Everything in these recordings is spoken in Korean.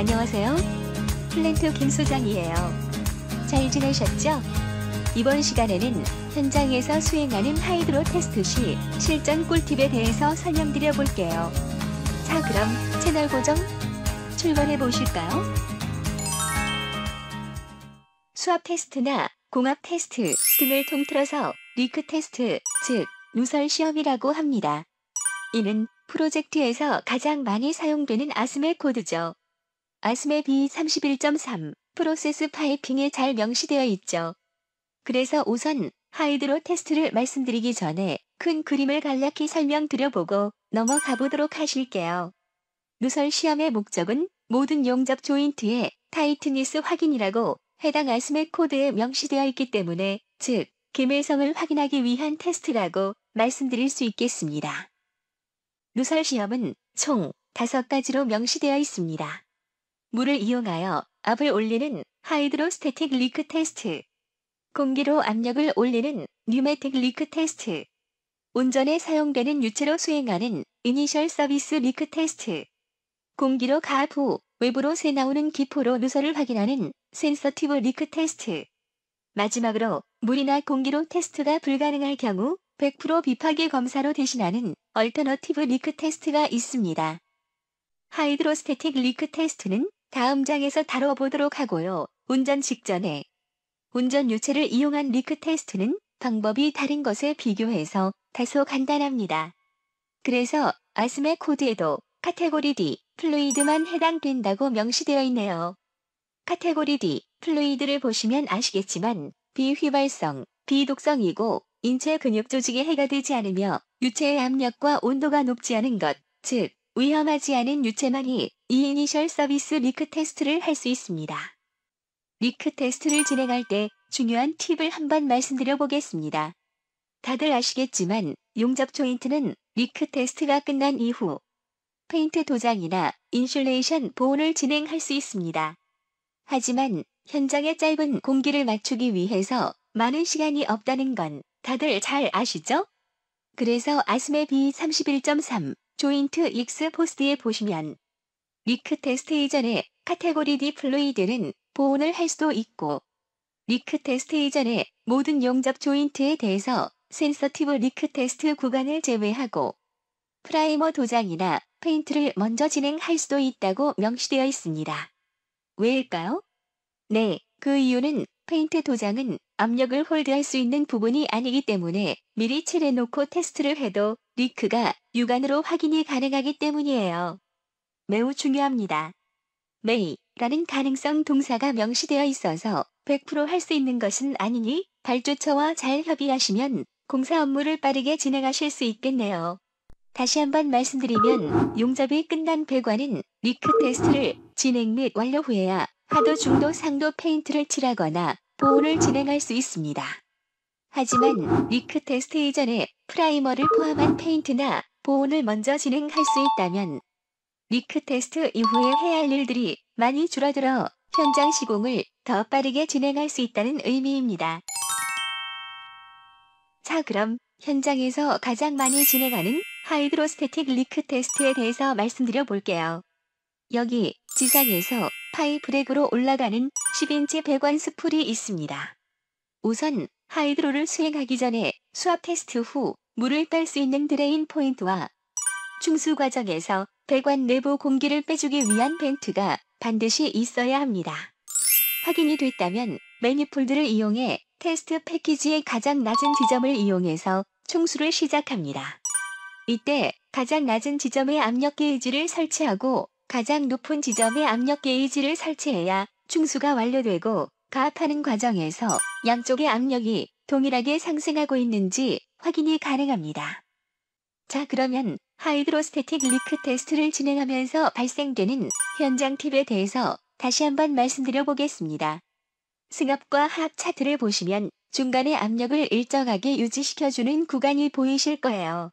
안녕하세요. 플랜트 김 소장이에요. 잘 지내셨죠? 이번 시간에는 현장에서 수행하는 하이드로 테스트 시 실전 꿀팁에 대해서 설명드려 볼게요. 자, 그럼 채널 고정 출발해 보실까요? 수압 테스트나 공압 테스트 등을 통틀어서 리크 테스트, 즉, 누설 시험이라고 합니다. 이는 프로젝트에서 가장 많이 사용되는 아스멜 코드죠. 아스메 B31.3 프로세스 파이핑에 잘 명시되어 있죠. 그래서 우선 하이드로 테스트를 말씀드리기 전에 큰 그림을 간략히 설명드려보고 넘어가 보도록 하실게요. 누설 시험의 목적은 모든 용접 조인트의 타이트니스 확인이라고 해당 아스메 코드에 명시되어 있기 때문에 즉 개매성을 확인하기 위한 테스트라고 말씀드릴 수 있겠습니다. 누설 시험은 총 5가지로 명시되어 있습니다. 물을 이용하여 압을 올리는 하이드로스테틱 리크 테스트, 공기로 압력을 올리는 뉴메틱 리크 테스트, 운전에 사용되는 유체로 수행하는 이니셜 서비스 리크 테스트, 공기로 가압 후 외부로 새 나오는 기포로 누설을 확인하는 센서티브 리크 테스트, 마지막으로 물이나 공기로 테스트가 불가능할 경우 100% 비파기 검사로 대신하는 얼터너티브 리크 테스트가 있습니다. 하이드로스테틱 리크 테스트는 다음 장에서 다뤄보도록 하고요. 운전 직전에 운전 유체를 이용한 리크 테스트는 방법이 다른 것에 비교해서 다소 간단합니다. 그래서 아스메 코드에도 카테고리 D 플루이드만 해당된다고 명시되어 있네요. 카테고리 D 플루이드를 보시면 아시겠지만 비휘발성, 비독성이고 인체 근육 조직에 해가 되지 않으며 유체의 압력과 온도가 높지 않은 것, 즉 위험하지 않은 유체만이 이 이니셜 서비스 리크 테스트를 할 수 있습니다. 리크 테스트를 진행할 때 중요한 팁을 한번 말씀드려 보겠습니다. 다들 아시겠지만 용접 조인트는 리크 테스트가 끝난 이후 페인트 도장이나 인슐레이션 보온을 진행할 수 있습니다. 하지만 현장의 짧은 공기를 맞추기 위해서 많은 시간이 없다는 건 다들 잘 아시죠? 그래서 아스메 B31.3 조인트 익스 포스트에 보시면 리크 테스트 이전에 카테고리 D 플루이드는 보온을 할 수도 있고 리크 테스트 이전에 모든 용접 조인트에 대해서 센서티브 리크 테스트 구간을 제외하고 프라이머 도장이나 페인트를 먼저 진행할 수도 있다고 명시되어 있습니다. 왜일까요? 네, 그 이유는 페인트 도장은 압력을 홀드할 수 있는 부분이 아니기 때문에 미리 칠해놓고 테스트를 해도 리크가 육안으로 확인이 가능하기 때문이에요. 매우 중요합니다. 메이라는 가능성 동사가 명시되어 있어서 100%할 수 있는 것은 아니니 발주처와잘 협의하시면 공사 업무를 빠르게 진행하실 수 있겠네요. 다시 한번 말씀드리면 용접이 끝난 배관은 리크 테스트를 진행 및 완료 후에야 하도 중도 상도 페인트를 칠하거나 보온을 진행할 수 있습니다. 하지만 리크 테스트 이전에 프라이머를 포함한 페인트나 보온을 먼저 진행할 수 있다면 리크 테스트 이후에 해야 할 일들이 많이 줄어들어 현장 시공을 더 빠르게 진행할 수 있다는 의미입니다. 자 그럼 현장에서 가장 많이 진행하는 하이드로스테틱 리크 테스트에 대해서 말씀드려 볼게요. 여기 지상에서 파이브렉으로 올라가는 10인치 배관 스풀이 있습니다. 우선 하이드로를 수행하기 전에 수압 테스트 후 물을 뺄 수 있는 드레인 포인트와 충수 과정에서 배관 내부 공기를 빼주기 위한 벤트가 반드시 있어야 합니다. 확인이 됐다면 매니폴드를 이용해 테스트 패키지의 가장 낮은 지점을 이용해서 충수를 시작합니다. 이때 가장 낮은 지점의 압력 게이지를 설치하고 가장 높은 지점의 압력 게이지를 설치해야 충수가 완료되고 가압하는 과정에서 양쪽의 압력이 동일하게 상승하고 있는지 확인이 가능합니다. 자 그러면 하이드로스테틱 리크 테스트를 진행하면서 발생되는 현장 팁에 대해서 다시 한번 말씀드려 보겠습니다. 승합과 하압 차트를 보시면 중간의 압력을 일정하게 유지시켜주는 구간이 보이실 거예요.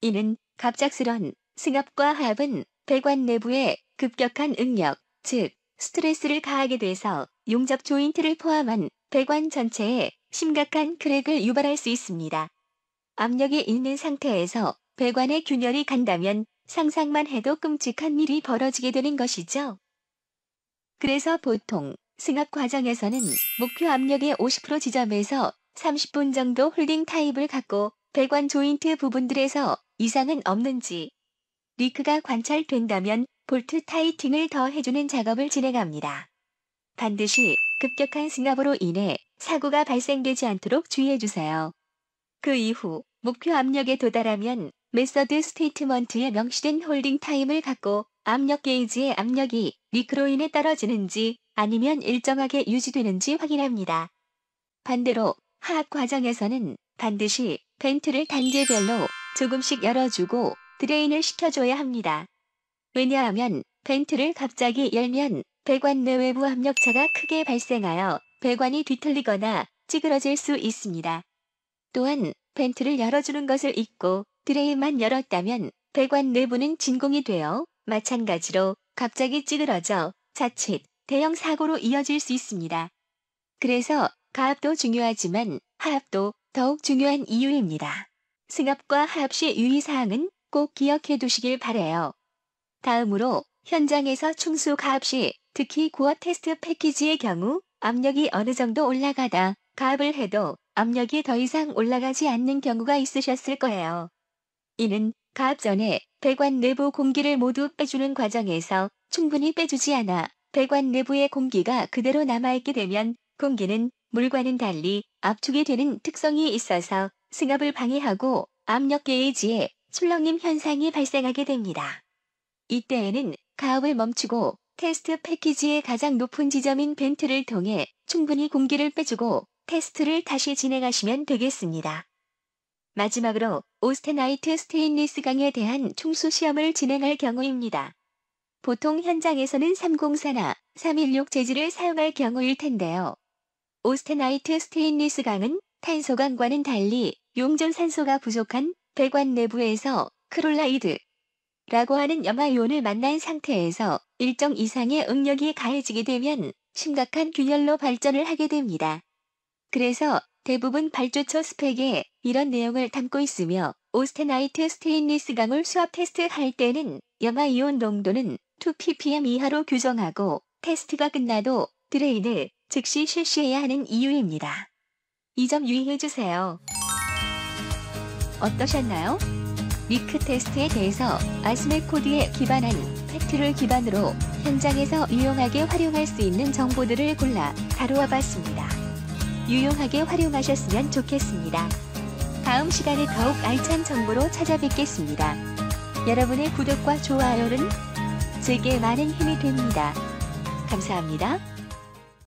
이는 갑작스런 승합과 하압은 배관 내부에 급격한 응력, 즉 스트레스를 가하게 돼서 용접 조인트를 포함한 배관 전체에 심각한 크랙을 유발할 수 있습니다. 압력이 있는 상태에서 배관의 균열이 간다면 상상만 해도 끔찍한 일이 벌어지게 되는 것이죠. 그래서 보통 승합 과정에서는 목표 압력의 50% 지점에서 30분 정도 홀딩 타입을 갖고 배관 조인트 부분들에서 이상은 없는지 리크가 관찰된다면 볼트 타이팅을 더 해주는 작업을 진행합니다. 반드시 급격한 승합으로 인해 사고가 발생되지 않도록 주의해주세요. 그 이후 목표 압력에 도달하면 메서드 스테이트먼트에 명시된 홀딩 타임을 갖고 압력 게이지의 압력이 미크로인에 떨어지는지 아니면 일정하게 유지되는지 확인합니다. 반대로 하압 과정에서는 반드시 벤트를 단계별로 조금씩 열어주고 드레인을 시켜줘야 합니다. 왜냐하면 벤트를 갑자기 열면 배관 내 외부 압력차가 크게 발생하여 배관이 뒤틀리거나 찌그러질 수 있습니다. 또한 벤트를 열어주는 것을 잊고 드레일만 열었다면 배관 내부는 진공이 되어 마찬가지로 갑자기 찌그러져 자칫 대형 사고로 이어질 수 있습니다. 그래서 가압도 중요하지만 하압도 더욱 중요한 이유입니다. 승합과 하압시 유의사항은 꼭 기억해 두시길 바래요. 다음으로 현장에서 충수 가압 시 특히 구어 테스트 패키지의 경우 압력이 어느 정도 올라가다 가압을 해도 압력이 더 이상 올라가지 않는 경우가 있으셨을 거예요. 이는 가압 전에 배관 내부 공기를 모두 빼주는 과정에서 충분히 빼주지 않아 배관 내부의 공기가 그대로 남아있게 되면 공기는 물과는 달리 압축이 되는 특성이 있어서 승합을 방해하고 압력 게이지에 출렁임 현상이 발생하게 됩니다. 이때에는 가업을 멈추고 테스트 패키지의 가장 높은 지점인 벤트를 통해 충분히 공기를 빼주고 테스트를 다시 진행하시면 되겠습니다. 마지막으로 오스테나이트 스테인리스 강에 대한 총수 시험을 진행할 경우입니다. 보통 현장에서는 304나 316 재질을 사용할 경우일 텐데요. 오스테나이트 스테인리스 강은 탄소강과는 달리 용존산소가 부족한 배관 내부에서 크롤라이드, 라고 하는 염화이온을 만난 상태에서 일정 이상의 응력이 가해지게 되면 심각한 균열로 발전을 하게 됩니다. 그래서 대부분 발주처 스펙에 이런 내용을 담고 있으며 오스테나이트 스테인리스 강을 수압 테스트 할 때는 염화이온 농도는 2ppm 이하로 규정하고 테스트가 끝나도 드레인을 즉시 실시해야 하는 이유입니다. 이 점 유의해주세요. 어떠셨나요? 위크 테스트에 대해서 아스메 코드에 기반한 팩트를 기반으로 현장에서 유용하게 활용할 수 있는 정보들을 골라 다루어 봤습니다. 유용하게 활용하셨으면 좋겠습니다. 다음 시간에 더욱 알찬 정보로 찾아뵙겠습니다. 여러분의 구독과 좋아요는 제게 많은 힘이 됩니다. 감사합니다.